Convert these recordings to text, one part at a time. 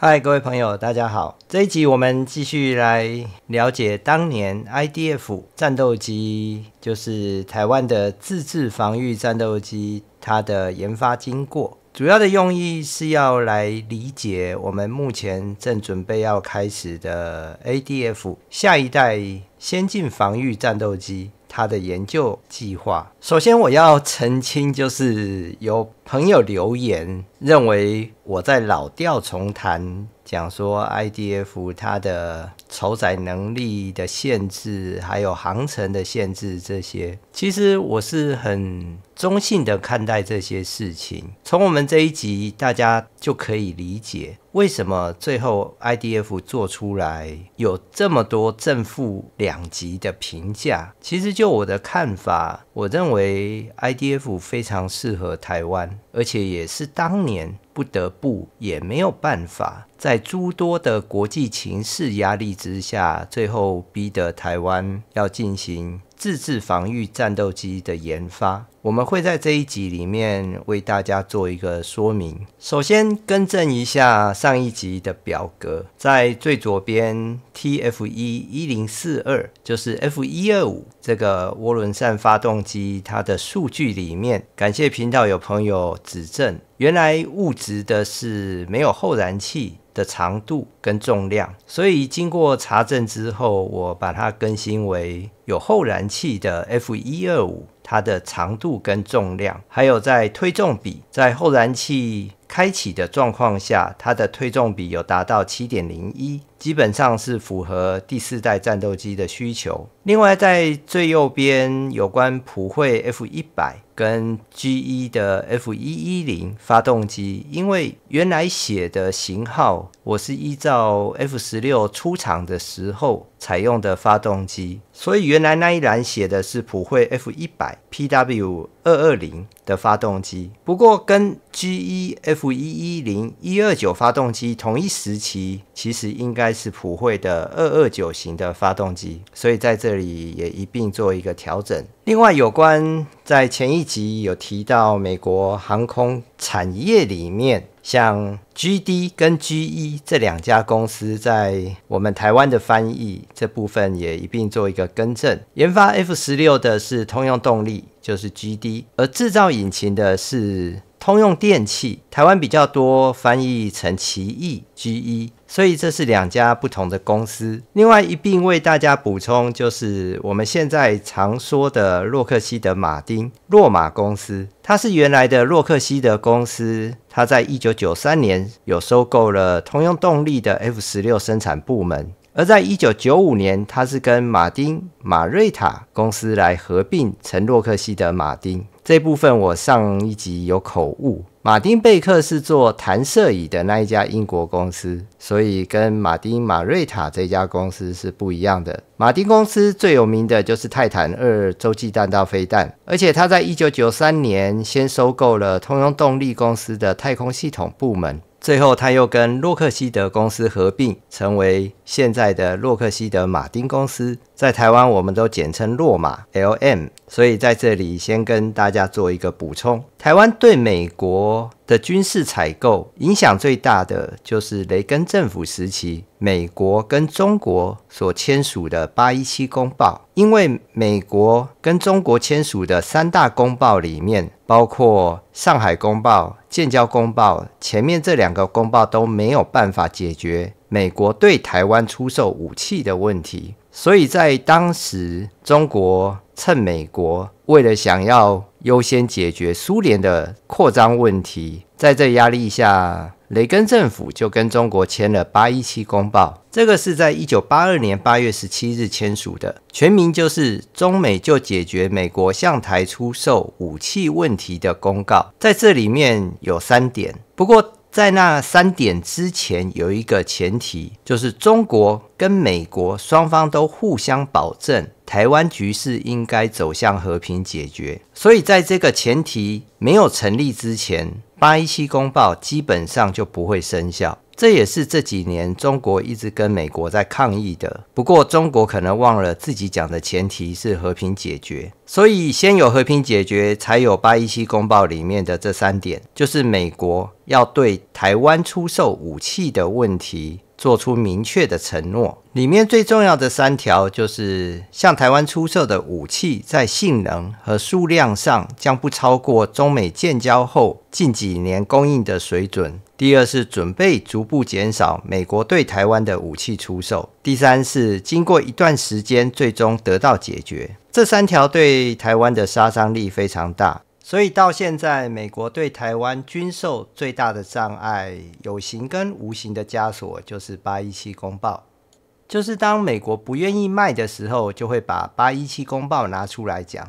嗨，各位朋友，大家好。这一集我们继续来了解当年 IDF 战斗机，就是台湾的自制防御战斗机，它的研发经过。主要的用意是要来理解我们目前正准备要开始的 ADF 下一代先进防御战斗机。他的研究计划。首先，我要澄清，就是有朋友留言认为我在老调重弹，讲说 IDF 它的载能力的限制，还有航程的限制这些。其实我是很中性的看待这些事情，从我们这一集大家就可以理解。为什么最后 IDF 做出来有这么多正负两极的评价？其实就我的看法，我认为 IDF 非常适合台湾，而且也是当年不得不也没有办法，在诸多的国际情势压力之下，最后逼得台湾要进行。自制防御战斗机的研发，我们会在这一集里面为大家做一个说明。首先更正一下上一集的表格，在最左边 T F 一一零四二就是 F 一二五这个涡轮扇发动机它的数据里面，感谢频道有朋友指正，原来物质的是没有后燃气。的长度跟重量，所以经过查证之后，我把它更新为有后燃器的 F 一二五，它的长度跟重量，还有在推重比，在后燃器开启的状况下，它的推重比有达到七点零一，基本上是符合第四代战斗机的需求。另外，在最右边有关普惠 F 一百跟 g 一的 F 一一零发动机，因为原来写的型号。我是依照 F 十六出厂的时候采用的发动机，所以原来那一栏写的是普惠 F 一百 PW 二二零的发动机，不过跟 GE F 一一零一二九发动机同一时期，其实应该是普惠的二二九型的发动机，所以在这里也一并做一个调整。另外，有关在前一集有提到美国航空产业里面。像 G D 跟 G E 这两家公司，在我们台湾的翻译这部分也一并做一个更正。研发 F 十六的是通用动力，就是 G D；而制造引擎的是通用电器，台湾比较多翻译成奇异 G E。所以这是两家不同的公司。另外一并为大家补充，就是我们现在常说的洛克希德马丁（洛马）公司，它是原来的洛克希德公司。它在一九九三年有收购了通用动力的 F 十六生产部门，而在一九九五年，它是跟马丁马瑞塔公司来合并成洛克希德马丁。这部分我上一集有口误。马丁贝克是做弹射椅的那一家英国公司，所以跟马丁马瑞塔这家公司是不一样的。马丁公司最有名的就是泰坦二洲际弹道飞弹，而且他在一九九三年先收购了通用动力公司的太空系统部门。最后，他又跟洛克希德公司合并，成为现在的洛克希德马丁公司，在台湾我们都简称洛马 （L M）。所以在这里先跟大家做一个补充：台湾对美国。的军事采购影响最大的就是雷根政府时期，美国跟中国所签署的八一七公报。因为美国跟中国签署的三大公报里面，包括上海公报、建交公报，前面这两个公报都没有办法解决美国对台湾出售武器的问题，所以在当时，中国趁美国为了想要优先解决苏联的扩张问题。在这压力下，雷根政府就跟中国签了《八一七公报》，这个是在一九八二年八月十七日签署的，全名就是《中美就解决美国向台出售武器问题的公告》。在这里面有三点，不过在那三点之前有一个前提，就是中国跟美国双方都互相保证台湾局势应该走向和平解决。所以，在这个前提没有成立之前，八一七公报基本上就不会生效，这也是这几年中国一直跟美国在抗议的。不过中国可能忘了自己讲的前提是和平解决，所以先有和平解决，才有八一七公报里面的这三点，就是美国要对台湾出售武器的问题。做出明确的承诺，里面最重要的三条就是：向台湾出售的武器在性能和数量上将不超过中美建交后近几年供应的水准；第二是准备逐步减少美国对台湾的武器出售；第三是经过一段时间最终得到解决。这三条对台湾的杀伤力非常大。所以到现在，美国对台湾军售最大的障碍，有形跟无形的枷锁，就是八一七公报。就是当美国不愿意卖的时候，就会把八一七公报拿出来讲；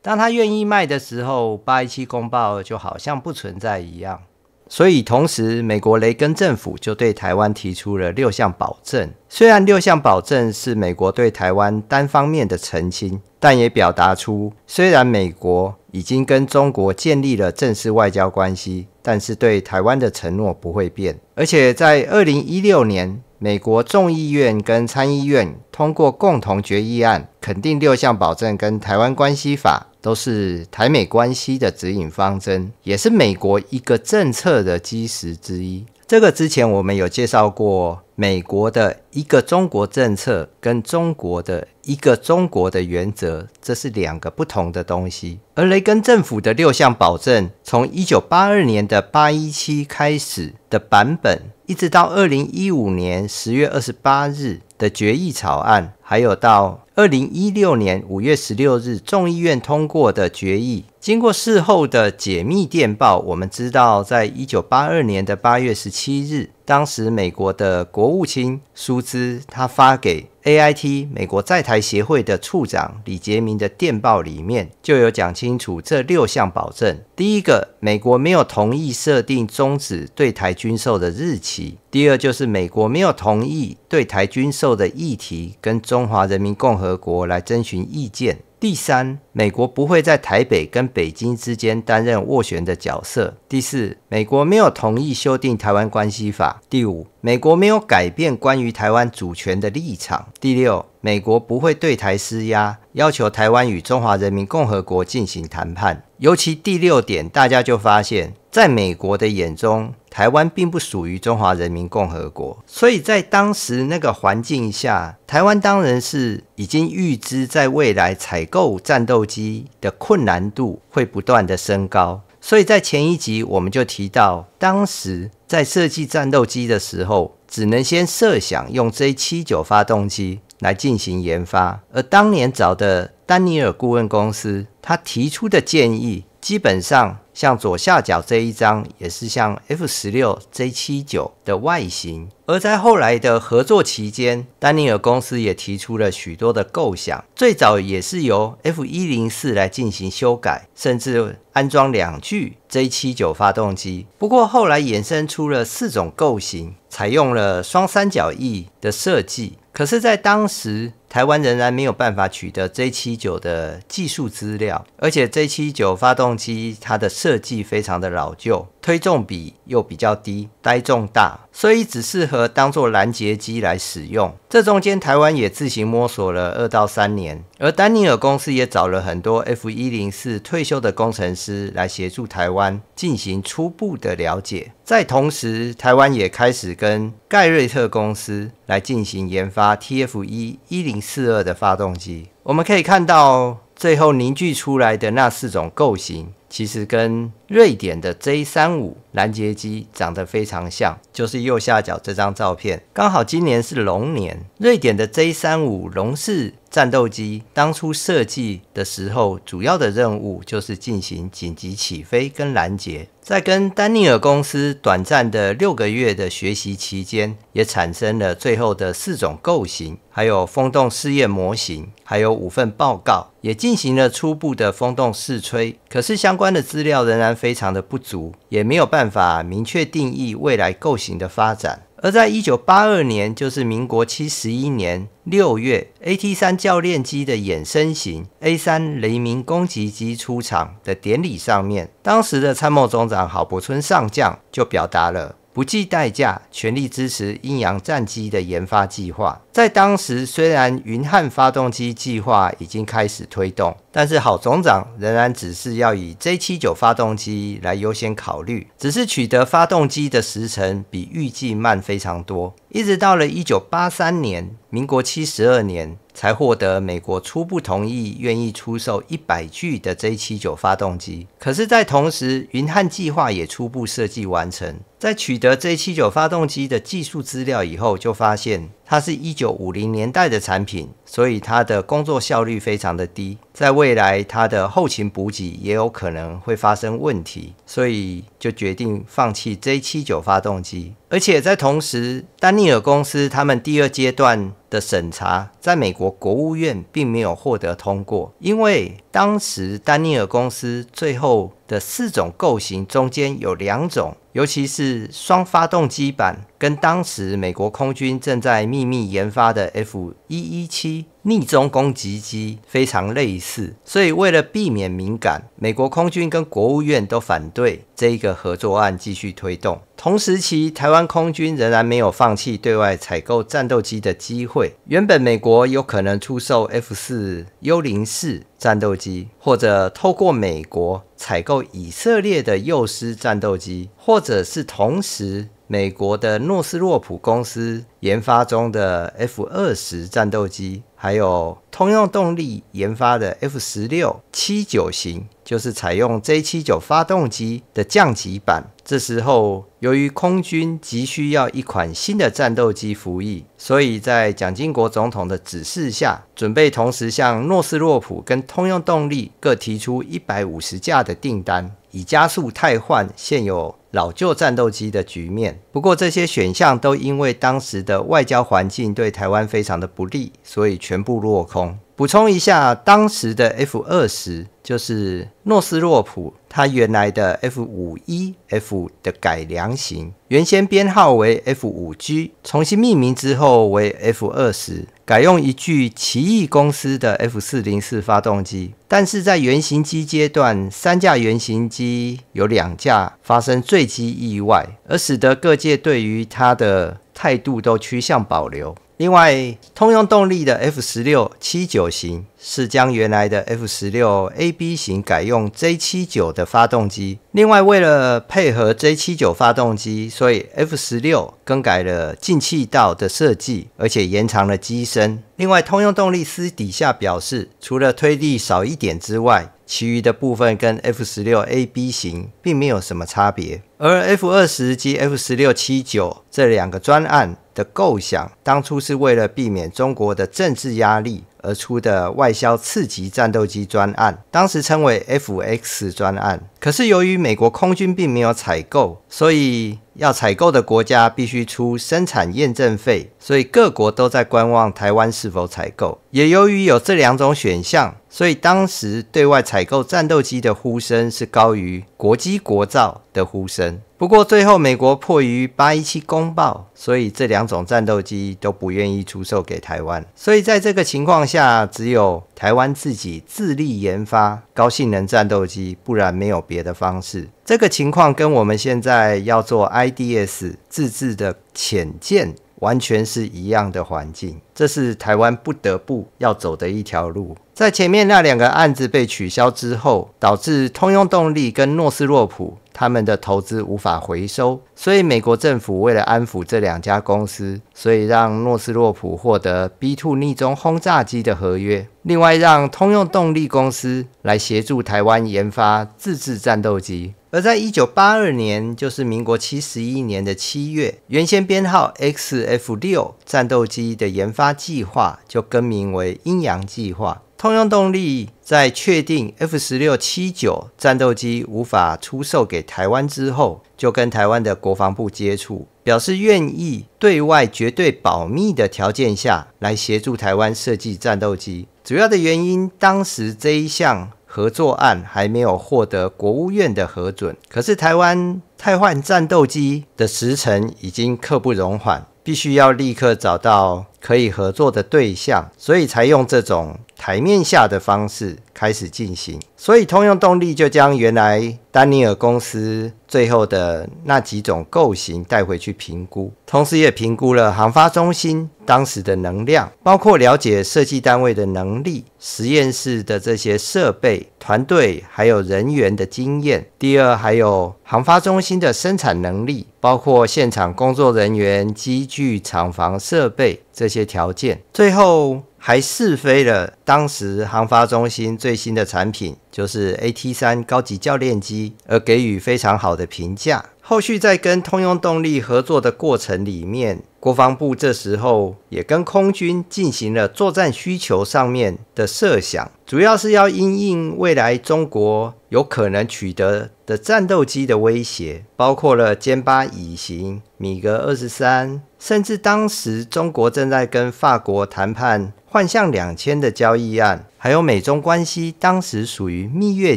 当他愿意卖的时候，八一七公报就好像不存在一样。所以，同时，美国雷根政府就对台湾提出了六项保证。虽然六项保证是美国对台湾单方面的澄清，但也表达出，虽然美国。已经跟中国建立了正式外交关系，但是对台湾的承诺不会变。而且在二零一六年，美国众议院跟参议院通过共同决议案，肯定六项保证跟台湾关系法，都是台美关系的指引方针，也是美国一个政策的基石之一。这个之前我们有介绍过，美国的一个中国政策跟中国的一个中国的原则，这是两个不同的东西。而雷根政府的六项保证，从一九八二年的八一七开始的版本。一直到二零一五年十月二十八日的决议草案，还有到二零一六年五月十六日众议院通过的决议，经过事后的解密电报，我们知道，在一九八二年的八月十七日，当时美国的国务卿舒兹他发给。AIT 美国在台协会的处长李杰明的电报里面就有讲清楚这六项保证：第一个，美国没有同意设定终止对台军售的日期；第二，就是美国没有同意对台军售的议题跟中华人民共和国来征询意见。第三，美国不会在台北跟北京之间担任斡旋的角色。第四，美国没有同意修订《台湾关系法》。第五，美国没有改变关于台湾主权的立场。第六，美国不会对台施压，要求台湾与中华人民共和国进行谈判。尤其第六点，大家就发现，在美国的眼中。台湾并不属于中华人民共和国，所以在当时那个环境下，台湾当然是已经预知在未来采购战斗机的困难度会不断的升高。所以在前一集我们就提到，当时在设计战斗机的时候，只能先设想用 J 七九发动机来进行研发，而当年找的丹尼尔顾问公司，他提出的建议基本上。像左下角这一张，也是像 F 十六 J 七九的外形。而在后来的合作期间，丹尼尔公司也提出了许多的构想，最早也是由 F 一零四来进行修改，甚至安装两具 J 七九发动机。不过后来衍生出了四种构型，采用了双三角翼的设计。可是，在当时，台湾仍然没有办法取得 J 七九的技术资料，而且 J 七九发动机它的设计非常的老旧，推重比又比较低，呆重大，所以只适合当做拦截机来使用。这中间台湾也自行摸索了二到三年，而丹尼尔公司也找了很多 F 一零四退休的工程师来协助台湾进行初步的了解。在同时，台湾也开始跟盖瑞特公司来进行研发 TF 一一零。四二的发动机，我们可以看到最后凝聚出来的那四种构型。其实跟瑞典的 J 三五拦截机长得非常像，就是右下角这张照片。刚好今年是龙年，瑞典的 J 三五龙式战斗机当初设计的时候，主要的任务就是进行紧急起飞跟拦截。在跟丹尼尔公司短暂的六个月的学习期间，也产生了最后的四种构型，还有风洞试验模型，还有五份报告，也进行了初步的风洞试吹。可是相关的资料仍然非常的不足，也没有办法明确定义未来构型的发展。而在一九八二年，就是民国七十一年六月，AT 三教练机的衍生型 A 三雷鸣攻击机出厂的典礼上面，当时的参谋总长郝柏村上将就表达了。不计代价，全力支持阴阳战机的研发计划。在当时，虽然云汉发动机计划已经开始推动，但是郝总长仍然只是要以 J79 发动机来优先考虑。只是取得发动机的时程比预计慢非常多，一直到了1983年（民国72年）。才获得美国初步同意，愿意出售一百具的 J79 发动机。可是，在同时，云汉计划也初步设计完成。在取得 J79 发动机的技术资料以后，就发现它是一九五零年代的产品，所以它的工作效率非常的低。在未来，它的后勤补给也有可能会发生问题，所以就决定放弃 J79 发动机。而且，在同时，丹尼尔公司他们第二阶段。的审查在美国国务院并没有获得通过，因为当时丹尼尔公司最后的四种构型中间有两种，尤其是双发动机版，跟当时美国空军正在秘密研发的 F 一一七。逆中攻击机非常类似，所以为了避免敏感，美国空军跟国务院都反对这一个合作案继续推动。同时期，台湾空军仍然没有放弃对外采购战斗机的机会。原本美国有可能出售 F 四幽灵式战斗机，或者透过美国采购以色列的幼师战斗机，或者是同时。美国的诺斯洛普公司研发中的 F 二十战斗机，还有通用动力研发的 F 十六七九型，就是采用 J 七九发动机的降级版。这时候，由于空军急需要一款新的战斗机服役，所以在蒋经国总统的指示下，准备同时向诺斯洛普跟通用动力各提出一百五十架的订单，以加速汰换现有。老旧战斗机的局面。不过，这些选项都因为当时的外交环境对台湾非常的不利，所以全部落空。补充一下，当时的 F 二十就是诺斯洛普它原来的 F 五一 F 的改良型，原先编号为 F 五 G，重新命名之后为 F 二十。改用一具奇异公司的 F 四零四发动机，但是在原型机阶段，三架原型机有两架发生坠机意外，而使得各界对于它的态度都趋向保留。另外，通用动力的 F 十六七九型。是将原来的 F 十六 A、B 型改用 J 七九的发动机，另外为了配合 J 七九发动机，所以 F 十六更改了进气道的设计，而且延长了机身。另外，通用动力私底下表示，除了推力少一点之外，其余的部分跟 F 十六 A、B 型并没有什么差别。而 F 二十及 F 十六七九这两个专案的构想，当初是为了避免中国的政治压力。而出的外销次级战斗机专案，当时称为 F-X 专案。可是由于美国空军并没有采购，所以要采购的国家必须出生产验证费，所以各国都在观望台湾是否采购。也由于有这两种选项，所以当时对外采购战斗机的呼声是高于国机国造的呼声。不过最后美国迫于八一七公报，所以这两种战斗机都不愿意出售给台湾。所以在这个情况下，只有台湾自己自力研发高性能战斗机，不然没有别的方式。这个情况跟我们现在要做 IDS 自制的潜舰。完全是一样的环境，这是台湾不得不要走的一条路。在前面那两个案子被取消之后，导致通用动力跟诺斯洛普他们的投资无法回收，所以美国政府为了安抚这两家公司，所以让诺斯洛普获得 B2 逆中轰炸机的合约，另外让通用动力公司来协助台湾研发自制战斗机。而在一九八二年，就是民国七十一年的七月，原先编号 XF 六战斗机的研发计划就更名为“阴阳计划”。通用动力在确定 F 十六七九战斗机无法出售给台湾之后，就跟台湾的国防部接触，表示愿意对外绝对保密的条件下来协助台湾设计战斗机。主要的原因，当时这一项。合作案还没有获得国务院的核准，可是台湾太换战斗机的时程已经刻不容缓，必须要立刻找到。可以合作的对象，所以才用这种台面下的方式开始进行。所以通用动力就将原来丹尼尔公司最后的那几种构型带回去评估，同时也评估了航发中心当时的能量，包括了解设计单位的能力、实验室的这些设备、团队还有人员的经验。第二，还有航发中心的生产能力，包括现场工作人员、机具、厂房、设备。这些条件，最后还试飞了当时航发中心最新的产品，就是 AT 三高级教练机，而给予非常好的评价。后续在跟通用动力合作的过程里面，国防部这时候也跟空军进行了作战需求上面的设想，主要是要因应未来中国有可能取得的战斗机的威胁，包括了歼八乙型、米格二十三，甚至当时中国正在跟法国谈判幻象两千的交易案，还有美中关系当时属于蜜月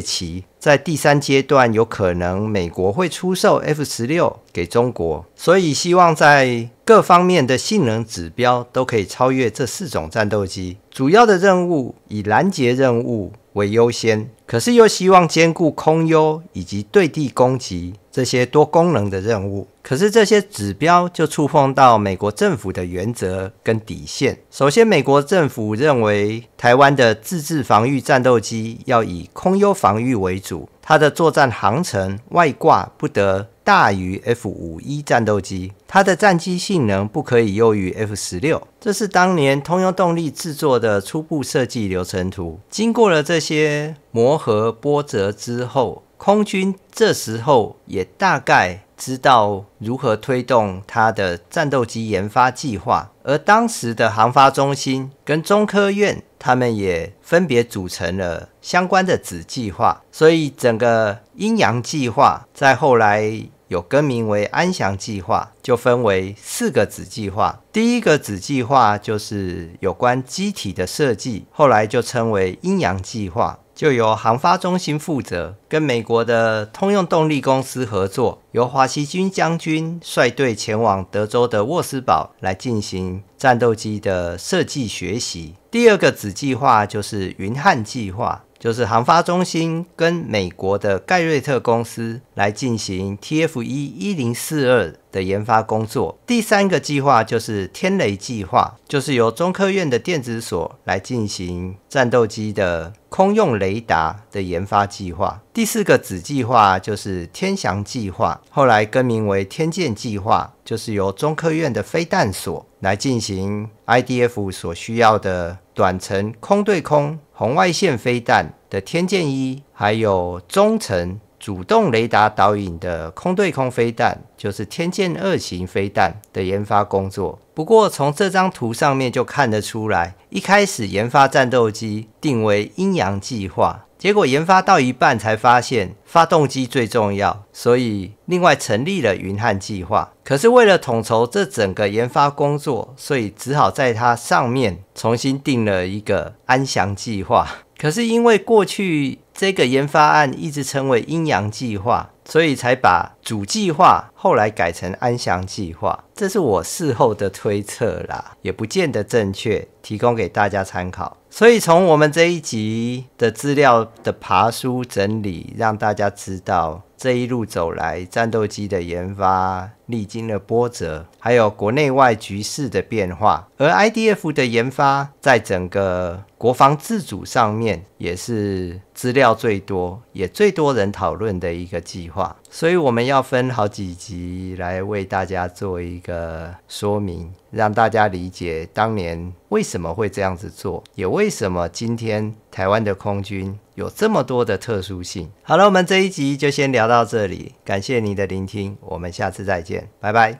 期。在第三阶段，有可能美国会出售 F 十六给中国，所以希望在各方面的性能指标都可以超越这四种战斗机。主要的任务以拦截任务为优先。可是又希望兼顾空优以及对地攻击这些多功能的任务，可是这些指标就触碰到美国政府的原则跟底线。首先，美国政府认为台湾的自制防御战斗机要以空优防御为主，它的作战航程外挂不得。大于 F 五一战斗机，它的战机性能不可以优于 F 十六。这是当年通用动力制作的初步设计流程图。经过了这些磨合波折之后，空军这时候也大概知道如何推动它的战斗机研发计划。而当时的航发中心跟中科院，他们也分别组成了相关的子计划。所以整个阴阳计划在后来。有更名为安详计划，就分为四个子计划。第一个子计划就是有关机体的设计，后来就称为阴阳计划，就由航发中心负责，跟美国的通用动力公司合作，由华西军将军率队前往德州的沃斯堡来进行战斗机的设计学习。第二个子计划就是云汉计划。就是航发中心跟美国的盖瑞特公司来进行 TF 一一零四二的研发工作。第三个计划就是天雷计划，就是由中科院的电子所来进行战斗机的空用雷达的研发计划。第四个子计划就是天翔计划，后来更名为天剑计划，就是由中科院的飞弹所来进行 IDF 所需要的。短程空对空红外线飞弹的“天剑一”，还有中程。主动雷达导引的空对空飞弹，就是天剑二型飞弹的研发工作。不过从这张图上面就看得出来，一开始研发战斗机定为阴阳计划，结果研发到一半才发现发动机最重要，所以另外成立了云汉计划。可是为了统筹这整个研发工作，所以只好在它上面重新定了一个安详计划。可是因为过去。这个研发案一直称为阴阳计划，所以才把主计划后来改成安祥计划。这是我事后的推测啦，也不见得正确，提供给大家参考。所以从我们这一集的资料的爬书整理，让大家知道。这一路走来，战斗机的研发历经了波折，还有国内外局势的变化。而 IDF 的研发，在整个国防自主上面也是资料最多、也最多人讨论的一个计划。所以我们要分好几集来为大家做一个说明，让大家理解当年为什么会这样子做，也为什么今天。台湾的空军有这么多的特殊性。好了，我们这一集就先聊到这里，感谢你的聆听，我们下次再见，拜拜。